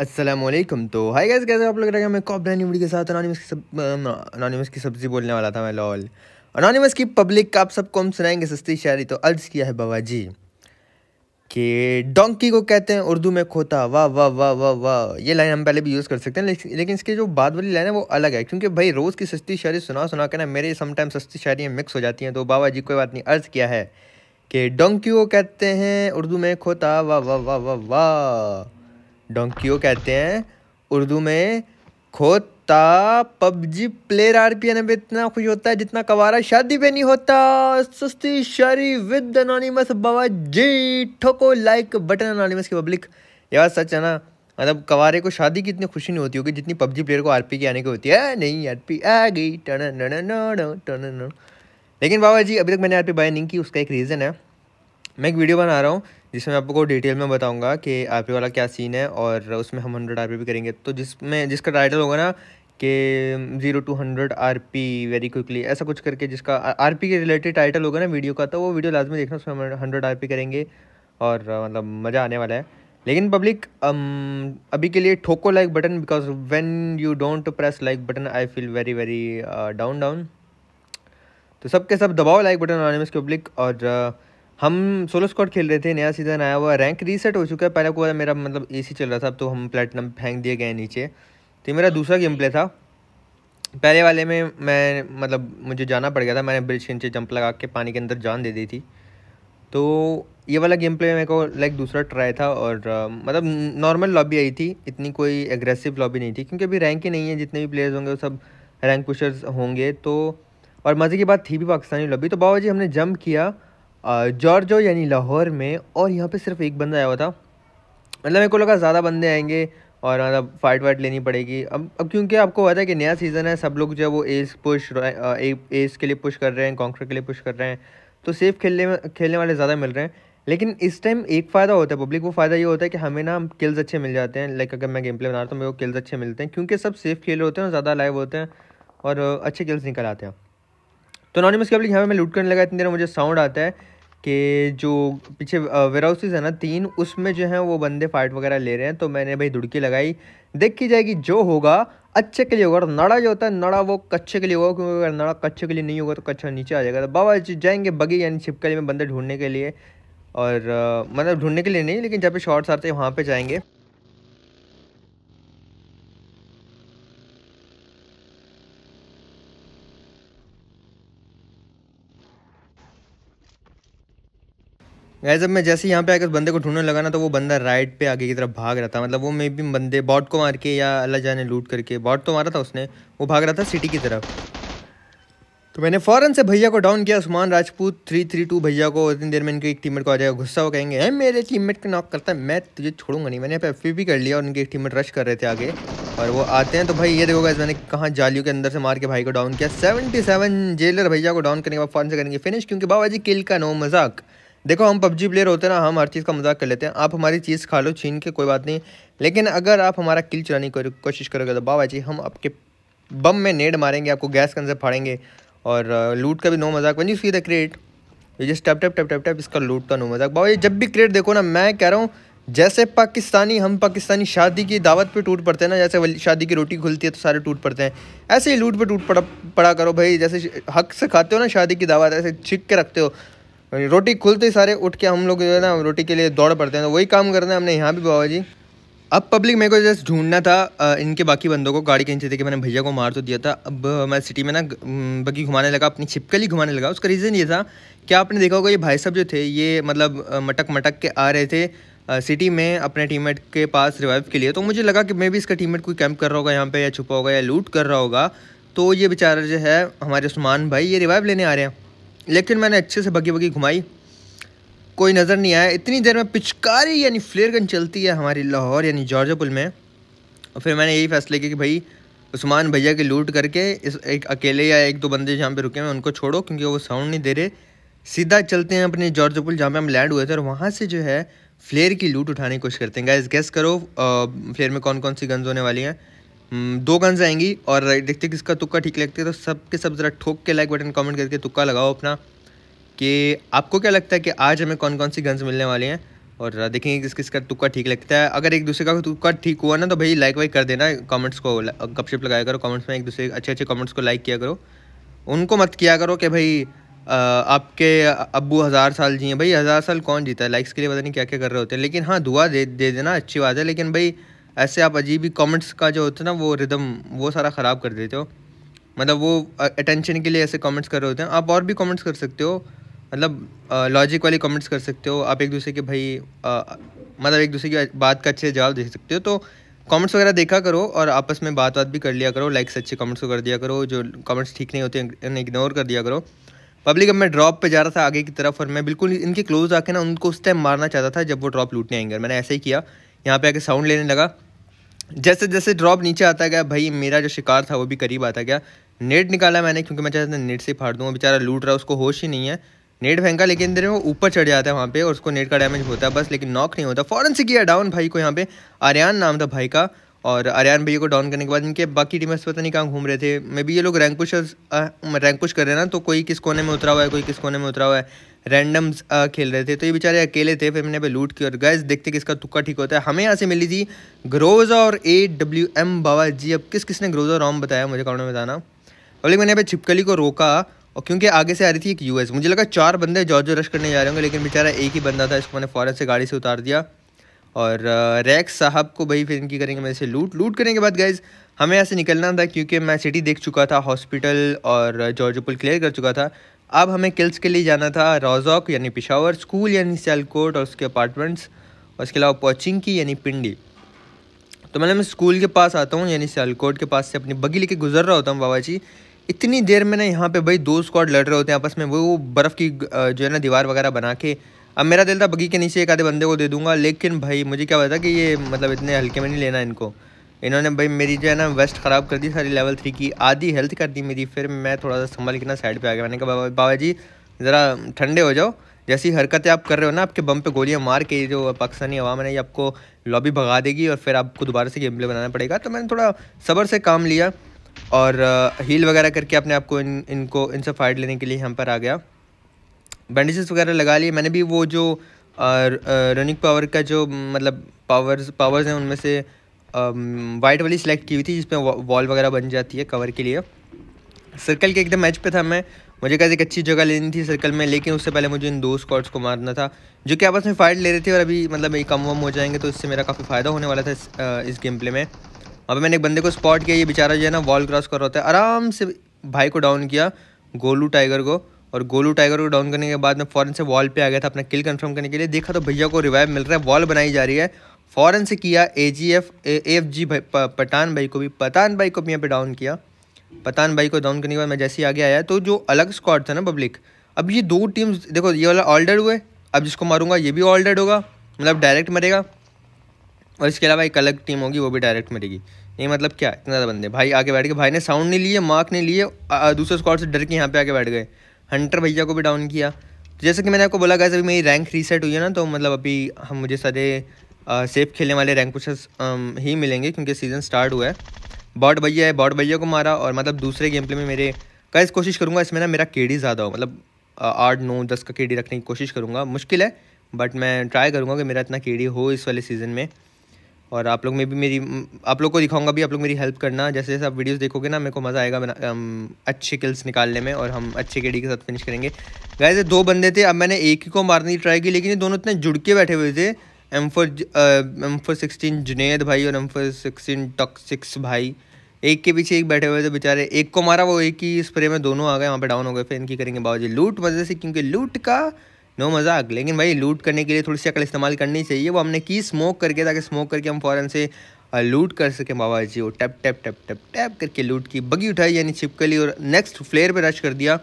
असलम तो hi guys कैसे आप लोग रहेगा मैं कॉप ब्रांड न्यूडी के साथ अनोनिमस की सब अनोनिमस की सब्ज़ी बोलने वाला था मैं लॉल अनोनिमस की पब्लिक का आप सबको हम सुनाएंगे सस्ती शायरी तो अर्ज़ किया है बाबा जी कि डोंकी को कहते हैं उर्दू में खोता वाह वाह वाह वाह वाह ये लाइन हम पहले भी यूज़ कर सकते हैं लेकिन इसकी जो बाद वाली लाइन है वो अलग है क्योंकि भाई रोज़ की सस्ती शायरी सुना सुना के ना मेरे समटाइम सस्ती शायरियाँ मिक्स हो जाती हैं तो बाबा जी कोई बात नहीं अर्ज़ किया है कि डोंकी को कहते हैं उर्दू में खोता वाह वाह वाह वाह वाह डोंकियो कहते हैं उर्दू में खोता पबजी प्लेयर आर पी एन इतना खुश होता है जितना कवारा शादी पे नहीं होता सुस्ती शरी विद अनोनीमस बाबा जी ठोको लाइक बटन अनोनीमस की पब्लिक ये बात सच है ना मतलब कवारे को शादी की इतनी खुशी नहीं होती होगी जितनी पबजी प्लेयर को आर पी की आने की होती है नहीं आर पी आ गई टन लेकिन बाबा जी अभी तक मैंने पी बाय नहीं की उसका एक रीज़न है मैं एक वीडियो बना रहा हूँ जिसमें आपको डिटेल में बताऊँगा कि आर वाला क्या सीन है और उसमें हम हंड्रेड आर भी करेंगे तो जिसमें जिसका टाइटल होगा ना कि zero to hundred are very quickly ऐसा कुछ करके जिसका आर के रिलेटेड टाइटल होगा ना वीडियो का तो वो वीडियो लाजमी देखना उसमें हम हंड्रेड आर करेंगे और मतलब मज़ा आने वाला है लेकिन पब्लिक अभी के लिए ठोको like button because when you don't press like button I feel very very down down तो सबके सब दबाओ लाइक बटन आने में इसके पब्लिक और uh, हम सोलो स्कॉट खेल रहे थे नया सीज़न आया हुआ रैंक रीसेट हो चुका है पहले को मेरा मतलब ए चल रहा था अब तो हम प्लेटनम फेंक दिए गए नीचे तो मेरा दूसरा गेम प्ले था पहले वाले में मैं मतलब मुझे जाना पड़ गया था मैंने ब्रिज के नीचे जंप लगा के पानी के अंदर जान दे दी थी तो ये वाला गेम प्ले मेरे को लाइक दूसरा ट्राई था और मतलब नॉर्मल लॉबी आई थी इतनी कोई एग्रेसिव लॉबी नहीं थी क्योंकि अभी रैंक ही नहीं है जितने भी प्लेयर्स होंगे वो सब रैंक पुशर्स होंगे तो और मज़े की बात थी भी पाकिस्तानी लॉबी तो बाबा जी हमने जंप किया जॉर्जो यानी लाहौर में और यहाँ पे सिर्फ एक बंदा आया हुआ था मतलब मेरे को लगा ज़्यादा बंदे आएंगे और मतलब फाइट वाइट लेनी पड़ेगी अब अब क्योंकि आपको पता है कि नया सीज़न है सब लोग जो है वो एस पुश एस के लिए पुश कर रहे हैं कॉन्क्रेट के लिए पुश कर रहे हैं तो सेफ खेलने खेलने वाले ज़्यादा मिल रहे हैं लेकिन इस टाइम एक फ़ायदा होता है पब्लिक को फ़ायदा ये होता है कि हमें ना किल्स अच्छे मिल जाते हैं लाइक अगर मैं गेम प्ले बना रहा हूँ तो मेरे को किल्स अच्छे मिलते हैं क्योंकि सब सेफ खेल होते हैं ज़्यादा लाइव होते हैं और अच्छे किल्स निकल आते हैं तो नॉनिमस के पब्लिक यहाँ पर मैं लूट करने लगा इतनी देर मुझे साउंड आता है कि जो पीछे वेयर हाउसेज है ना तीन उसमें जो है वो बंदे फाइट वगैरह ले रहे हैं तो मैंने भाई धुड़की लगाई देखी जाएगी जो होगा अच्छे के लिए होगा और नड़ा जो होता है नड़ा वो कच्चे के लिए होगा क्योंकि अगर नड़ा कच्चे के लिए नहीं होगा तो कच्चा नीचे आ जाएगा तो बाबा जी जाएंगे बगी यानी छिपकली में बंदे ढूंढने के लिए और मतलब ढूंढने के लिए नहीं लेकिन जब भी शॉर्ट्स आते हैं वहाँ पर जाएंगे गैस अब मैं जैसे यहाँ पे आकर बंदे को ढूंढने लगा ना तो वो बंदा राइट पे आगे की तरफ भाग रहा था मतलब वो मे भी बंदे बॉट को मार के या अल्लाह जाने लूट करके बॉट तो मारा था उसने वो भाग रहा था सिटी की तरफ तो मैंने फ़ौरन से भैया को डाउन किया Usman Rajput three three two भैया को उतनी देर में इनके एक टीममेट को आ जाएगा गुस्सा वो कहेंगे है मेरे टीममेट को नॉक करता है मैं तुझे छोड़ूंगा नहीं मैंने एफ भी कर लिया और उनके एक टीममेट रश कर रहे थे आगे और वो आते हैं तो भाई ये देखो गैस मैंने कहाँ जालियों के अंदर से मार के भाई को डाउन किया सेवेंटी सेवन जेलर भैया को डाउन करने के बाद फ़ौरन से करेंगे फिनिश क्योंकि बाबा जी किल का नो मजाक देखो हम पबजी प्लेयर होते ना हम हर चीज़ का मजाक कर लेते हैं आप हमारी चीज़ खा लो छीन के कोई बात नहीं लेकिन अगर आप हमारा किल चुराने की कोशिश करोगे तो बाबा जी हम आपके बम में नेड मारेंगे आपको गैस कन से फाड़ेंगे और लूट का भी नो मजाक one you see the crate ये जिस टप टप टप टप टप इसका लूट का नो मजाक बाबा ये जब भी क्रेट देखो ना मैं कह रहा हूँ जैसे पाकिस्तानी हम पाकिस्तानी शादी की दावत पे टूट पड़ते हैं ना जैसे शादी की रोटी खुलती है तो सारे टूट पड़ते हैं ऐसे ही लूट पे टूट पड़ा पड़ा करो भाई जैसे हक से खाते हो ना शादी की दावत ऐसे छिक के रखते हो रोटी खुलते ही सारे उठ के हम लोग जो है ना रोटी के लिए दौड़ पड़ते हैं तो वही काम करना है हमने यहाँ भी बाबा जी अब पब्लिक मेरे को जैसे ढूंढना था इनके बाकी बंदों को गाड़ी के नीचे कि मैंने भैया को मार तो दिया था अब मैं सिटी में ना बगी घुमाने लगा अपनी छिपकली घुमाने लगा उसका रीज़न ये था कि आपने देखा होगा ये भाई साहब जो थे ये मतलब मटक मटक के आ रहे थे सिटी में अपने टीम के पास रिवाइव के लिए तो मुझे लगा कि मैं भी इसका टीम कोई कैंप कर रहा होगा यहाँ पर या छुपा होगा या लूट कर रहा होगा तो ये बेचारा जो है हमारे उस्मान भाई ये रिवाइव लेने आ रहे हैं लेकिन मैंने अच्छे से बगी बगी घुमाई कोई नज़र नहीं आया इतनी देर में पिचकारी यानी फ्लेयर गन चलती है हमारी लाहौर यानी जॉर्जा पुल में और फिर मैंने यही फैसला किया कि भाई उस्मान भैया की लूट करके इस एक अकेले या एक दो बंदे जहाँ पे रुके हैं उनको छोड़ो क्योंकि वो साउंड नहीं दे रहे सीधा चलते हैं अपने जॉर्ज पुल जहाँ पर हम लैंड हुए थे और वहाँ से जो है फ्लेयर की लूट उठाने की कोशिश करते हैं गैस गैस करो फ्लेयर में कौन कौन सी गन्स होने वाली हैं हम्म, दो गन्स आएंगी और देखते किसका तुक्का ठीक लगता है तो सबके सब ज़रा ठोक के लाइक बटन कमेंट करके तुक्का लगाओ अपना कि आपको क्या लगता है कि आज हमें कौन कौन सी गन्स मिलने वाली हैं और देखेंगे किस किस का तुक्का ठीक लगता है अगर एक दूसरे का तुक्का ठीक हुआ ना तो भाई लाइक वाइक कर देना कमेंट्स को गपशिप लगाया करो कमेंट्स में एक दूसरे अच्छे अच्छे कमेंट्स को लाइक किया करो उनको मत किया करो कि भाई आपके अब्बू हज़ार साल जी हैं भाई हज़ार साल कौन जीता है लाइक्स के लिए पता नहीं क्या क्या कर रहे होते हैं लेकिन हाँ दुआ दे दे देना अच्छी बात है लेकिन भाई ऐसे आप अजीब ही कमेंट्स का जो होता है ना वो रिदम वो सारा ख़राब कर देते हो मतलब वो अटेंशन के लिए ऐसे कमेंट्स कर रहे होते हैं आप और भी कमेंट्स कर सकते हो मतलब लॉजिक वाली कमेंट्स कर सकते हो आप एक दूसरे के भाई आ, मतलब एक दूसरे की बात का अच्छे जवाब दे सकते हो तो कमेंट्स वगैरह देखा करो और आपस में बात बात भी कर लिया करो लाइक्स अच्छे कमेंट्स को कर दिया करो जो कमेंट्स ठीक नहीं होते हैं इग्नोर कर दिया करो पब्लिक अब मैं ड्रॉप पे जा रहा था आगे की तरफ और मैं बिल्कुल इनके क्लोज आके ना उनको उस टाइम मारना चाहता था जब वो ड्रॉप लूटने आएंगे मैंने ऐसे ही किया यहाँ पे आके साउंड लेने लगा जैसे जैसे ड्रॉप नीचे आता गया भाई मेरा जो शिकार था वो भी करीब आता गया नेट निकाला मैंने क्योंकि मैं चाहता था नेट से फाड़ दूँ बेचारा लूट रहा उसको होश ही नहीं है नेट फेंका लेकिन देर वो ऊपर चढ़ जाता है वहाँ पे और उसको नेट का डैमेज होता है बस लेकिन नॉक नहीं होता फ़ौरन से किया डाउन भाई को यहाँ पे आर्यान नाम था भाई का और आर्यान भैया को डाउन करने के बाद इनके बाकी टीमर्स पता नहीं कहाँ घूम रहे थे मे बी ये लोग रैंक पुश रैंक पुश कर रहे हैं ना तो कोई किस कोने में उतरा हुआ है कोई किस कोने में उतरा हुआ है रैंडम्स खेल रहे थे तो ये बेचारे अकेले थे फिर मैंने पे लूट किया और गैस देखते कि इसका तुक्का ठीक होता है हमें यहाँ से मिली थी ग्रोजा और ए डब्ल्यू एम बाबा जी अब किस किसने ग्रोजा रॉम बताया मुझे कमेंट में बताना और लेकिन मैंने पे छिपकली को रोका और क्योंकि आगे से आ रही थी एक यूएस मुझे लगा चार बंदे जॉर्जो रश करने जा रहे होंगे लेकिन बेचारा एक ही बंदा था इसको मैंने फौरन से गाड़ी से उतार दिया और रैक्स साहब को भाई फिर इनकी करेंगे मेरे से लूट लूट करने के बाद गैज़ हमें यहाँ से निकलना था क्योंकि मैं सिटी देख चुका था हॉस्पिटल और जॉर्जो पुल क्लियर कर चुका था अब हमें किल्स के लिए जाना था रोजॉक यानी पिशावर स्कूल यानी सियालकोट और उसके अपार्टमेंट्स और इसके अलावा पोचिंग की यानी पिंडी तो मैंने मैं स्कूल के पास आता हूँ यानी सियालकोट के पास से अपनी बगी लेके गुजर रहा होता हूँ बाबा जी इतनी देर में ना यहाँ पे भाई दो स्क्वाड लड़ रहे होते हैं आपस में वो, वो बर्फ़ की जो है ना दीवार वगैरह बना के अब मेरा दिल था बगी के नीचे एक आधे बंदे को दे दूंगा लेकिन भाई मुझे क्या पता कि ये मतलब इतने हल्के में नहीं लेना इनको इन्होंने भाई मेरी जो है ना वेस्ट ख़राब कर दी सारी लेवल थ्री की आधी हेल्थ कर दी मेरी फिर मैं थोड़ा सा संभल के ना साइड पे आ गया मैंने कहा बाबा बाबा जी ज़रा ठंडे हो जाओ जैसी हरकतें आप कर रहे हो ना आपके बम पे गोलियां मार के जो पाकिस्तानी हवा है ये आपको लॉबी भगा देगी और फिर आपको दोबारा से गेम प्ले बनाना पड़ेगा तो मैंने थोड़ा सब्र से काम लिया और हील वगैरह करके अपने आपको इन इनको इनसे फाइट लेने के लिए हम पर आ गया बैंडेजेस वगैरह लगा लिए मैंने भी वो जो रनिंग पावर का जो मतलब पावर्स पावर्स हैं उनमें से वाइट वाली सिलेक्ट की हुई थी जिसमें वॉल वगैरह बन जाती है कवर के लिए सर्कल के एकदम मैच पे था मैं मुझे कैसे एक अच्छी जगह लेनी थी सर्कल में लेकिन उससे पहले मुझे इन दो स्कॉट्स को मारना था जो कि आपस में फाइट ले रहे थे और अभी मतलब ये कम वम हो जाएंगे तो इससे मेरा काफ़ी फ़ायदा होने वाला था इस, इस गेम प्ले में वहाँ पर मैंने एक बंदे को स्पॉट किया ये बेचारा जो है ना वॉल क्रॉस कर रहा होता है आराम से भाई को डाउन किया गोलू टाइगर को और गोलू टाइगर को डाउन करने के बाद मैं फ़ौरन से वॉल पे आ गया था अपना किल कंफर्म करने के लिए देखा तो भैया को रिवाइव मिल रहा है वॉल बनाई जा रही है फ़ौरन से किया ए जी एफ ए एफ जी भाई पठान भाई को भी पठान भाई को भी यहाँ पे डाउन किया पठान भाई को डाउन करने के बाद मैं जैसे ही आगे आया तो जो अलग स्क्वाड था ना पब्लिक अब ये दो टीम्स देखो ये वाला ऑल्डर हुए अब जिसको मारूंगा ये भी ऑल्डर होगा मतलब डायरेक्ट मरेगा और इसके अलावा एक अलग टीम होगी वो भी डायरेक्ट मरेगी ये मतलब क्या इतना ज़्यादा बंदे भाई आगे बैठ गए भाई ने साउंड नहीं लिए मार्क नहीं लिए दूसरे स्क्वाड से डर के यहाँ पर आगे बैठ गए हंटर भैया को भी डाउन किया जैसे कि मैंने आपको बोला गया अभी मेरी रैंक रीसेट हुई है ना तो मतलब अभी हम मुझे सारे सेफ खेलने वाले रैंक पुशर्स ही मिलेंगे क्योंकि सीज़न स्टार्ट हुआ है बॉड भैया है बॉड भैया को मारा और मतलब दूसरे गेम प्ले में मेरे कैसे कोशिश करूँगा इसमें ना मेरा के ज़्यादा हो मतलब आठ नौ दस का के रखने की कोशिश करूँगा मुश्किल है बट मैं ट्राई करूँगा कि मेरा इतना के हो इस वाले सीज़न में और आप लोग में भी मेरी आप लोग को दिखाऊंगा भी आप लोग मेरी हेल्प करना जैसे जैसे आप वीडियोस देखोगे ना मेरे को मज़ा आएगा अच्छे किल्स निकालने में और हम अच्छे के के साथ फिनिश करेंगे वैसे दो बंदे थे अब मैंने एक ही को मारने की ट्राई की लेकिन ये दोनों इतने जुड़ के बैठे हुए थे M four M four sixteen Junaid भाई और एम फोर सिक्सटीन टॉक्सिक्स भाई एक के पीछे एक बैठे हुए थे बेचारे एक को मारा वो एक ही स्प्रे में दोनों आ गए वहाँ पे डाउन हो गए फिर इनकी करेंगे बाबा जी लूट मज़े से क्योंकि लूट का नो मजाक लेकिन भाई लूट करने के लिए थोड़ी सी अकल इस्तेमाल करनी चाहिए वो हमने की स्मोक करके ताकि स्मोक करके हम फ़ौरन से लूट uh, कर सकें बाबा जी वो tap tap tap tap tap करके लूट की बगी उठाई यानी छिपकली और नेक्स्ट फ्लेयर पर रश कर दिया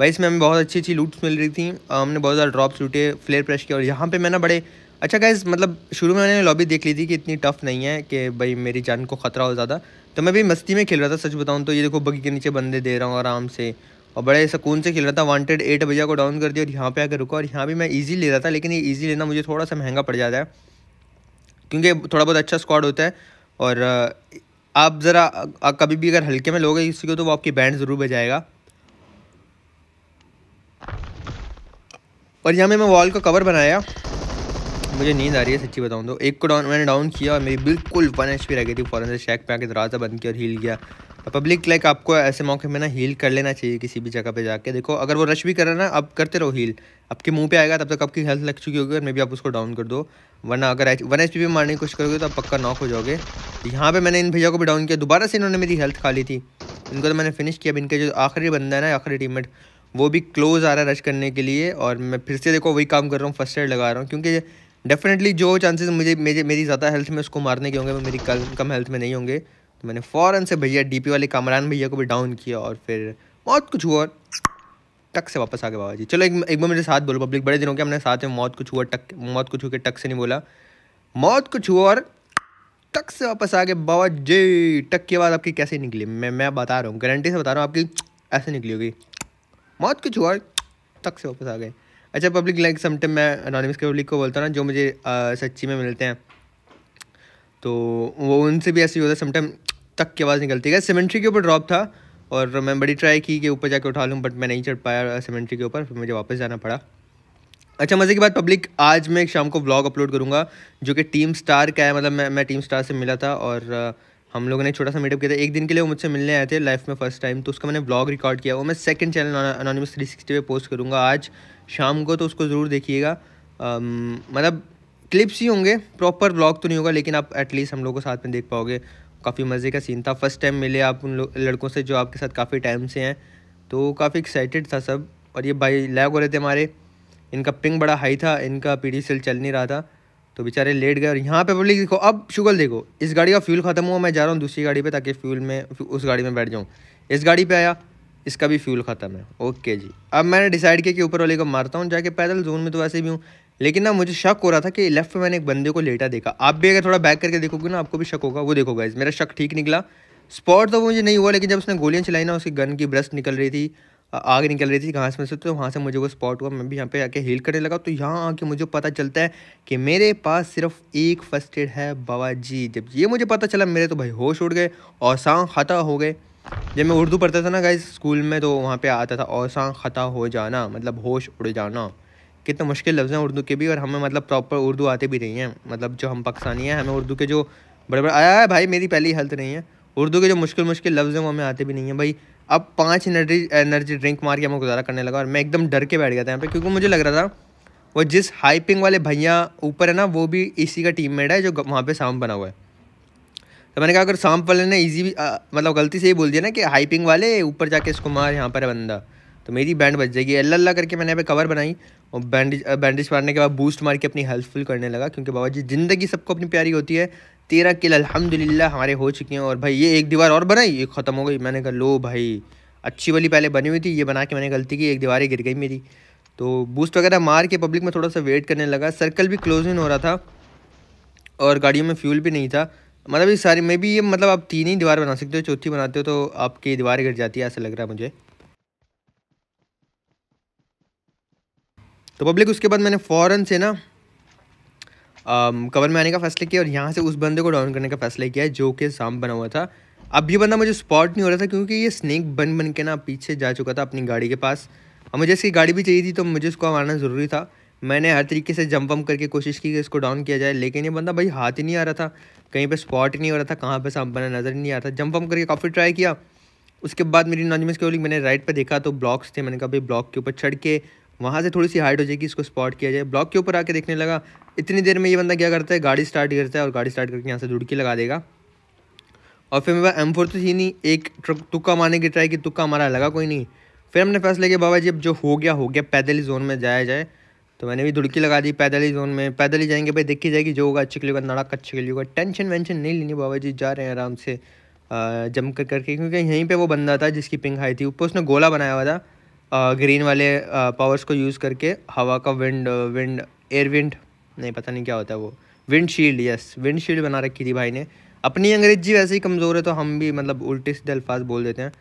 भाई इसमें हमें बहुत अच्छी अच्छी लूट्स मिल रही थी हमने बहुत ज़्यादा ड्रॉप्स लूटे फ्लेयर प्रश किया और यहाँ पे मैं ना बड़े अच्छा गैस मतलब शुरू में मैंने लॉबी देख ली थी कि इतनी टफ़ नहीं है कि भाई मेरी जान को ख़तरा हो ज़्यादा तो मैं भी मस्ती में खेल रहा था सच बताऊँ तो ये देखो बगी के नीचे बंदे दे रहा हूँ आराम से और बड़े सुकून से खेल रहा था वांटेड एट बजे को डाउन कर दिया और यहाँ पे आकर रुका और यहाँ भी मैं ईजी ले रहा था लेकिन ये ईजी लेना मुझे थोड़ा सा महंगा पड़ जाता है क्योंकि थोड़ा बहुत अच्छा स्क्वाड होता है और आप ज़रा कभी भी अगर हल्के में लोगे इसी को तो वो आपकी बैंड ज़रूर बजाएगा और यहाँ पर मैं वॉल का कवर बनाया मुझे नींद आ रही है सच्ची बताऊँ तो एक को डाउन मैंने डाउन किया और मेरी बिल्कुल वन एच पी रह गई थी फ़ौरन से शेक पे आके दराजा बंद किया और हील गया पब्लिक लाइक आपको ऐसे मौके में ना हील कर लेना चाहिए किसी भी जगह पे जाके देखो अगर वो रश भी कर रहा है ना आप करते रहो हील आपके मुंह पे आएगा तब तक आपकी हेल्थ लग चुकी होगी और मे भी आप उसको डाउन कर दो वरना अगर वन एच पी मारने की कोशिश करोगे तो आप पक्का नॉक हो जाओगे यहाँ पर मैंने इन भैया को भी डाउन किया दोबारा से इन्होंने मेरी हेल्थ खा ली थी इनको तो मैंने फिनिश किया अब इनके जो आखिरी बंदा है ना आखिरी मेट वो भी क्लोज आ रहा है रश करने के लिए और मैं फिर से देखो वही काम कर रहा हूँ फर्स्ट एड लगा रहा हूँ क्योंकि डेफिनेटली जो चांसेस मुझे मेरे मेरी ज़्यादा हेल्थ में उसको मारने के होंगे वो मेरी कल कम हेल्थ में नहीं होंगे तो मैंने फ़ौरन से भैया डीपी वाले कामरान भैया को भी डाउन किया और फिर मौत कुछ हुआ और टक से वापस आ गए बाबा जी चलो एक एक बार मेरे साथ बोलो पब्लिक बड़े दिनों के हमने साथ में मौत कुछ हुआ टक मौत कुछ हुआ के टक से नहीं बोला मौत कुछ हुआ और टक से वापस आ गए बाबा जी टक के बाद आपकी कैसे निकली मैं मैं बता रहा हूँ गारंटी से बता रहा हूँ आपकी ऐसे निकली होगी मौत कुछ हुआ और टक से वापस आ गए अच्छा पब्लिक लाइक समटाइम मैं अनोनिमस के पब्लिक को बोलता हूँ ना जो मुझे आ, सच्ची में मिलते हैं तो वो उनसे भी ऐसे ही होता है समटाइम तक की आवाज़ निकलती है सीमेंट्री के ऊपर ड्रॉप था और मैं बड़ी ट्राई की कि ऊपर जाके उठा लूँ बट मैं नहीं चढ़ पाया सीमेंट्री के ऊपर फिर मुझे वापस जाना पड़ा अच्छा मज़े की बात पब्लिक आज मैं शाम को ब्लॉग अपलोड करूँगा जो कि टीम स्टार का है मतलब मैं मैं टीम स्टार से मिला था और हम लोगों ने छोटा सा मीटअप किया था एक दिन के लिए वो मुझसे मिलने आए थे लाइफ में फर्स्ट टाइम तो उसका मैंने ब्लॉग रिकॉर्ड किया वो मैं second channel anonymous three sixty पे पोस्ट करूँगा आज शाम को तो उसको ज़रूर देखिएगा मतलब क्लिप्स ही होंगे प्रॉपर ब्लॉग तो नहीं होगा लेकिन आप एटलीस्ट हम लोग को साथ में देख पाओगे काफ़ी मज़े का सीन था फर्स्ट टाइम मिले आप उन लड़कों से जो आपके साथ काफ़ी टाइम से हैं तो काफ़ी एक्साइटेड था सब और ये भाई लैग हो रहे थे हमारे इनका पिंग बड़ा हाई था इनका पी डी चल नहीं रहा था तो बेचारे लेट गए और यहाँ पे पब्लिक देखो अब शुगल देखो इस गाड़ी का फ्यूल ख़त्म हुआ मैं जा रहा हूँ दूसरी गाड़ी पे ताकि फ्यूल में उस गाड़ी में बैठ जाऊँ इस गाड़ी पे आया इसका भी फ्यूल ख़त्म है ओके जी अब मैंने डिसाइड किया कि ऊपर वाले को मारता हूँ जाके पैदल जोन में तो वैसे भी हूँ लेकिन ना मुझे शक हो रहा था कि लेफ्ट में मैंने एक बंदे को लेटा देखा आप भी अगर थोड़ा बैक करके देखोगे ना आपको भी शक होगा वो देखोगा इस मेरा शक ठीक निकला स्पॉट तो मुझे नहीं हुआ लेकिन जब उसने गोलियाँ चलाई ना उसकी गन की ब्रस्ट निकल रही थी आग निकल रही थी घास में से तो वहाँ से मुझे वो स्पॉट हुआ मैं भी यहाँ पे आके हील करने लगा तो यहाँ आके मुझे पता चलता है कि मेरे पास सिर्फ एक फर्स्ट एड है बाबा जी जब ये मुझे पता चला मेरे तो भाई होश उड़ गए और सांग खता हो गए जब मैं उर्दू पढ़ता था ना गाइज स्कूल में तो वहाँ पर आता था और सांग खता हो जाना मतलब होश उड़ जाना कितने मुश्किल लफ्ज़ हैं उर्दू के भी और हमें मतलब प्रॉपर उर्दू आते भी नहीं हैं मतलब जो हम पाकिस्तानी हैं हमें उर्दू के जो बड़े बड़े आया है भाई मेरी पहली हेल्थ नहीं है उर्दू के जो मुश्किल मुश्किल लफ्ज़ हैं वो हमें आते भी नहीं हैं भाई अब पाँच एनर्जी एनर्जी ड्रिंक मार के मैं गुजारा करने लगा और मैं एकदम डर के बैठ गया था यहाँ पे क्योंकि मुझे लग रहा था वो जिस हाइपिंग वाले भैया ऊपर है ना वो भी इसी का टीम मेड है जो वहाँ पे सांप बना हुआ है तो मैंने कहा अगर सांप वाले ने ईजी मतलब गलती से ही बोल दिया ना कि हाइपिंग वाले ऊपर जाके इसको मार यहाँ पर है बंदा तो मेरी बैंड बच जाएगी अल्लाह अल्लाह करके मैंने यहाँ पे कवर बनाई और बैंडेज बैंडेज मारने के बाद बूस्ट मार के अपनी हेल्पफुल करने लगा क्योंकि बाबा जी ज़िंदगी सबको अपनी प्यारी होती है तेरह किल अलहमदिल्ला हमारे हो चुके हैं और भाई ये एक दीवार और बनाई ये ख़त्म हो गई मैंने कहा लो भाई अच्छी वाली पहले बनी हुई थी ये बना के मैंने गलती की एक दीवारें गिर गई मेरी तो बूस्ट वगैरह मार के पब्लिक में थोड़ा सा वेट करने लगा सर्कल भी क्लोज इन हो रहा था और गाड़ियों में फ्यूल भी नहीं था मतलब ये सारी मे भी ये मतलब आप तीन ही दीवार बना सकते हो चौथी बनाते हो तो आपकी दीवार गिर जाती है ऐसा लग रहा है मुझे तो पब्लिक उसके बाद मैंने फ़ौरन से ना कवर में आने का फैसला किया और यहाँ से उस बंदे को डाउन करने का फैसला किया जो कि सांप बना हुआ था अब ये बंदा मुझे स्पॉट नहीं हो रहा था क्योंकि ये स्नैक बन बन के ना पीछे जा चुका था अपनी गाड़ी के पास और मुझे इसकी गाड़ी भी चाहिए थी तो मुझे उसको मारना ज़रूरी था मैंने हर तरीके से जंप वम करके कोशिश की कि इसको डाउन किया जाए लेकिन ये बंदा भाई हाथ ही नहीं आ रहा था कहीं पे स्पॉट ही नहीं हो रहा था कहाँ पे सांप बना नज़र नहीं आ रहा था जंप वम करके काफ़ी ट्राई किया उसके बाद मेरी नॉनजमस के मैंने राइट पर देखा तो ब्लॉक्स थे मैंने कहा भाई ब्लॉक के ऊपर चढ़ के वहाँ से थोड़ी सी हाइट हो जाएगी इसको स्पॉट किया जाए ब्लॉक के ऊपर आके देखने लगा इतनी देर में ये बंदा क्या करता है गाड़ी स्टार्ट करता है और गाड़ी स्टार्ट करके यहाँ से दुड़की लगा देगा और फिर मेरे पास एम तो थी नहीं एक ट्रक तुक्का मारने की ट्राई की तुक्का मारा लगा कोई नहीं फिर हमने फैसला किया बाबा जी अब जो हो गया हो गया पैदल ही जोन में जाया जाए तो मैंने भी धुड़की लगा दी पैदल ही जोन में पैदल ही जाएंगे भाई देखी जाएगी जो होगा अच्छे के लिए होगा नड़क अच्छे के लिए होगा टेंशन वेंशन नहीं लेनी बाबा जी जा रहे हैं आराम से जम कर करके क्योंकि यहीं पर वो बंदा था जिसकी पिंग हाई थी ऊपर उसने गोला बनाया हुआ था ग्रीन वाले पावर्स को यूज़ करके हवा का विंड विंड एयर विंड नहीं पता नहीं क्या होता है वो windshield yes windshield बना रखी थी भाई ने अपनी अंग्रेजी वैसे ही कमज़ोर है तो हम भी मतलब उल्टे सीधे अल्फाज बोल देते हैं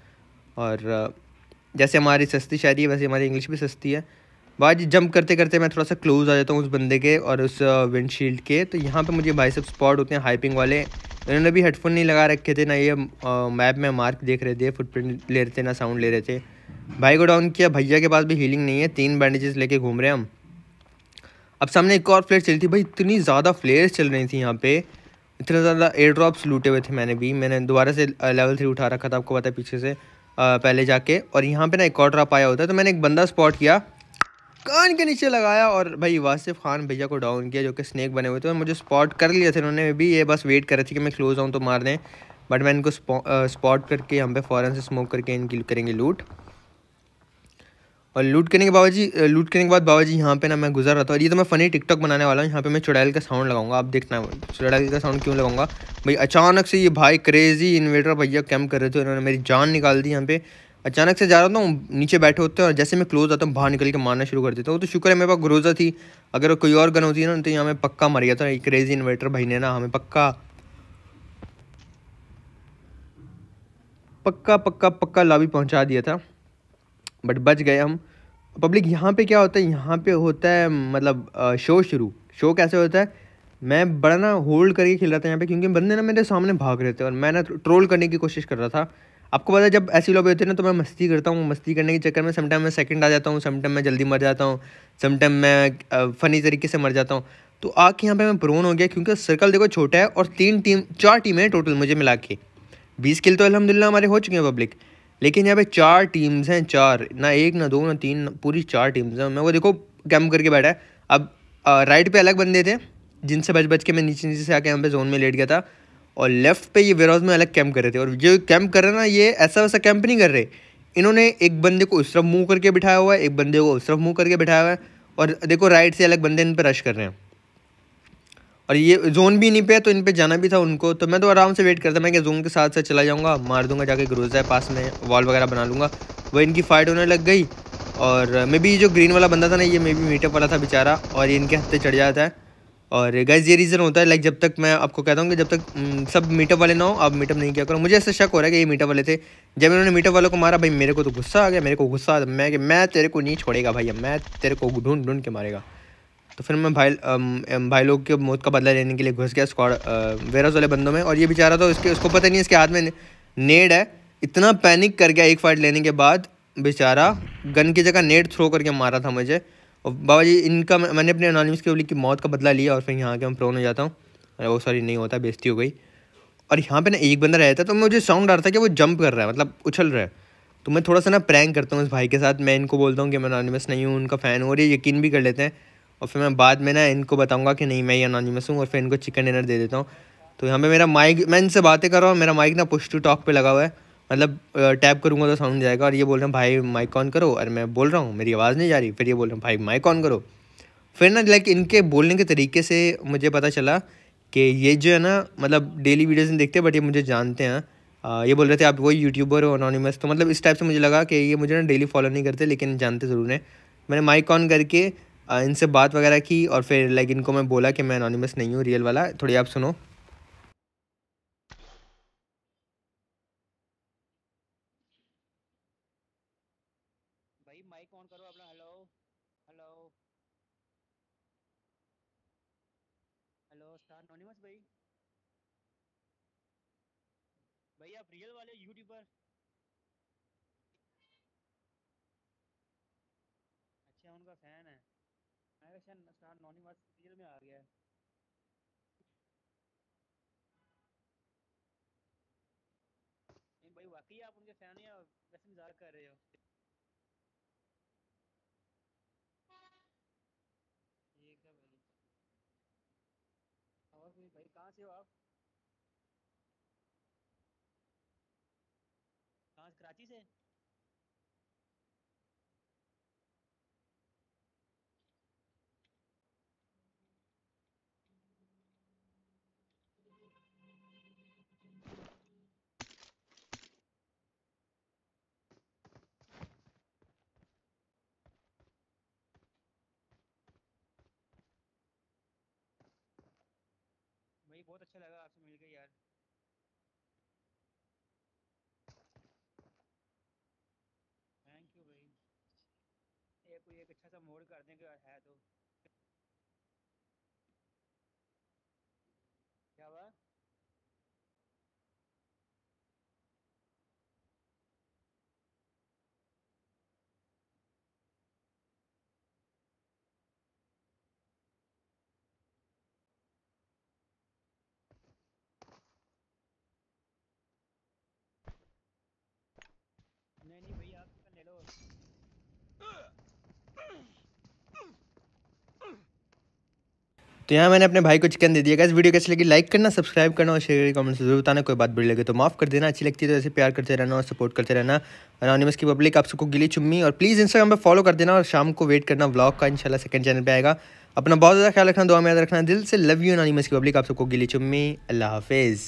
और जैसे हमारी सस्ती शायरी है वैसे हमारी इंग्लिश भी सस्ती है बाद जंप करते करते मैं थोड़ा सा क्लोज आ जाता हूँ उस बंदे के और उस विंडशील्ड के तो यहाँ पे मुझे भाई सब स्पॉट होते हैं हाइपिंग वाले इन्होंने भी हेडफोन नहीं लगा रखे थे ना ये मैप में मार्क देख रहे थे फुटप्रिंट ले रहे थे ना साउंड ले रहे थे भाई को डाउन किया भैया के पास भी हीलिंग नहीं है तीन बैंडेजेस लेके घूम रहे हैं हम अब सामने एक और फ्लेयर चली थी भाई इतनी ज़्यादा फ्लेयर्स चल रही थी यहाँ पे इतने ज़्यादा एयर ड्रॉप्स लूटे हुए थे मैंने भी मैंने दोबारा से लेवल थ्री उठा रखा था आपको पता है पीछे से आ, पहले जाके और यहाँ पे ना एक और ड्रॉप आया होता है तो मैंने एक बंदा स्पॉट किया कान के नीचे लगाया और भाई वासिफ खान भैया को डाउन किया जो कि स्नैक बने हुए थे मुझे स्पॉट कर लिया था उन्होंने भी ये बस वेट कर थे कि मैं क्लोज आऊँ तो मार दें बट मैं इनको स्पॉट करके यहाँ पे फ़ौरन से स्मोक करके इनकी करेंगे लूट और लूट करने के बाबा जी लूट करने के बाद बाबा जी यहाँ पे ना मैं गुजर रहा था और ये तो मैं फ़नी टिकटॉक बनाने वाला हूँ यहाँ पे मैं चुड़ैल का साउंड लगाऊंगा आप देखना चुड़ैल का साउंड क्यों लगाऊंगा भाई अचानक से ये भाई क्रेजी इन्वेटर भैया कैम्प कर रहे थे उन्होंने मेरी जान निकाल दी यहाँ पे अचानक से जा रहा था तो नीचे बैठे होते हैं और जैसे मैं क्लोज आता हूँ बाहर निकल के मारना शुरू कर देता हूँ तो शुक्र है मेरे पास ग्रोजा थी अगर कोई और गन होती ना तो यहाँ मैं पक्का मर गया था क्रेजी इन्वेटर भाई ने ना हमें पक्का पक्का पक्का पक्का लाभी पहुँचा दिया था बट बच गए हम पब्लिक यहाँ पे क्या होता है यहाँ पे होता है मतलब शो शुरू शो कैसे होता है मैं बड़ा ना होल्ड करके खेल रहा था यहाँ पे क्योंकि बंदे ना मेरे सामने भाग रहे थे और मैं ना ट्रोल करने की कोशिश कर रहा था आपको पता है जब ऐसी लॉबी होती है ना तो मैं मस्ती करता हूँ मस्ती करने के चक्कर में समटाइम मैं सेकंड आ जाता हूँ समटाइम मैं जल्दी मर जाता हूँ समटाइम मैं फ़नी तरीके से मर जाता हूँ तो आके यहाँ पर मैं प्रोन हो गया क्योंकि सर्कल देखो छोटा है और तीन टीम चार टीमें हैं टोटल मुझे मिला के बीस किल तो अलहमदिल्ला हमारे हो चुके हैं पब्लिक लेकिन यहाँ पे चार टीम्स हैं चार ना एक ना दो ना तीन ना, पूरी चार टीम्स हैं मैं वो देखो कैम्प करके बैठा है अब आ, राइट पे अलग बंदे थे जिनसे बच बच के मैं नीचे नीचे से आके यहाँ पे जोन में लेट गया था और लेफ्ट पे ये वेराउज में अलग कैम्प कर रहे थे और जो कैम्प कर रहे ना ये ऐसा वैसा कैम्प नहीं कर रहे इन्होंने एक बंदे को उस तरफ मुँह करके बिठाया हुआ है एक बंदे को उस तरफ मुँह करके बिठाया हुआ है और देखो राइट से अलग बंदे इन पर रश कर रहे हैं और ये जोन भी नहीं पे तो इन पे जाना भी था उनको तो मैं तो आराम से वेट करता मैं कि जोन के साथ साथ चला जाऊँगा मार दूंगा जाके ग्रोजा है पास में वॉल वगैरह बना लूँगा वो इनकी फाइट होने लग गई और मे बी जो ग्रीन वाला बंदा था ना ये मे बी मीटअप वाला था बेचारा और ये इनके हफ्ते चढ़ जाता है और गैस ये रीज़न होता है लाइक जब तक मैं आपको कहता हूँ कि जब तक हम्म, सब मीटअप वाले ना हो आप मीटअप नहीं किया करो मुझे ऐसा शक हो रहा है कि ये मीटअप वाले थे जब इन्होंने मीटअप वालों को मारा भाई मेरे को तो गुस्सा आ गया मेरे को गुस्सा मैं कि मैं तेरे को नहीं छोड़ेगा भाई मैं तेरे को ढूंढ ढूंढ के मारेगा तो फिर मैं भाई भाई लोग के मौत का बदला लेने के लिए घुस गया स्कॉड वेरस वाले बंदों में और ये बेचारा तो इसके उसको पता नहीं इसके हाथ में नेड है इतना पैनिक कर गया एक फाइट लेने के बाद बेचारा गन की जगह नेट थ्रो करके मारा था मुझे और बाबा जी इनका मैंने अपने अनानिमस के की मौत का बदला लिया और फिर यहाँ के मैं प्रोन हो जाता हूँ अरे वो सॉरी नहीं होता बेजती हो गई और यहाँ पे ना एक बंदा रहता तो मुझे साउंड आ रहा था कि वो जंप कर रहा है मतलब उछल रहा है तो मैं थोड़ा सा ना प्रैंक करता हूँ इस भाई के साथ मैं इनको बोलता हूँ कि मैं अनानिमस नहीं हूँ उनका फ़ैन हो और ये यकीन भी कर लेते हैं और फिर मैं बाद में ना इनको बताऊँगा कि नहीं मैं ये अनोनीमस हूँ और फिर इनको चिकन डिनर दे देता हूँ तो यहाँ पे मेरा माइक मैं इनसे बातें कर रहा हूँ मेरा माइक ना पुश टू टॉक पे लगा हुआ है मतलब टैप करूँगा तो साउंड जाएगा और ये बोल रहे हैं भाई माइक ऑन करो और मैं बोल रहा हूँ मेरी आवाज़ नहीं जा रही फिर ये बोल रहे हैं भाई माइक ऑन करो फिर ना लाइक इनके बोलने के तरीके से मुझे पता चला कि ये जो है ना मतलब डेली वीडियोज़ नहीं देखते बट ये मुझे जानते हैं आ, ये बोल रहे थे आप वही यूट्यूबर हो अनोनीमस तो मतलब इस टाइप से मुझे लगा कि ये मुझे ना डेली फॉलो नहीं करते लेकिन जानते ज़रूर हैं मैंने माइक ऑन करके इनसे बात वगैरह की और फिर लाइक इनको मैं बोला कि मैं अनोनीमस नहीं हूँ रियल वाला थोड़ी आप सुनो भाई हेलो आप रियल वाले यूट्यूबर अच्छा उनका फैन है मैंने स्टार नॉनिमस सीरियल में आ गया है नहीं भाई वाकई आप उनके फैन या वैसे मजाक कर रहे हो ठीक है भाई और कोई भाई कहाँ से हो आप कहाँ कराची से भाई बहुत अच्छा लगा आपसे मिलकर यार थैंक यू भाई ये कोई एक अच्छा सा मोड कर देंगे है तो तो यहाँ मैंने अपने भाई को चिकन दे दिया गया इस वीडियो कैसे लगी लाइक करना सब्सक्राइब करना और शेयर कमेंट से जरूर बताना कोई बात बड़ी लगे तो माफ़ कर देना अच्छी लगती है तो ऐसे प्यार करते रहना और सपोर्ट करते रहना अनोनिमस की पब्लिक आप सबको गिली चुम्मी और प्लीज़ इंस्टाग्राम पर फॉलो कर देना और शाम को वेट करना ब्लॉग का इंशाल्लाह सेकंड चैनल पर आएगा अपना बहुत ज़्यादा ख्याल रखना दुआ में याद रखना दिल से लव यू अनोनिमस की पब्लिक आप सबको गिली चुम्मी अल्लाह हाफिज़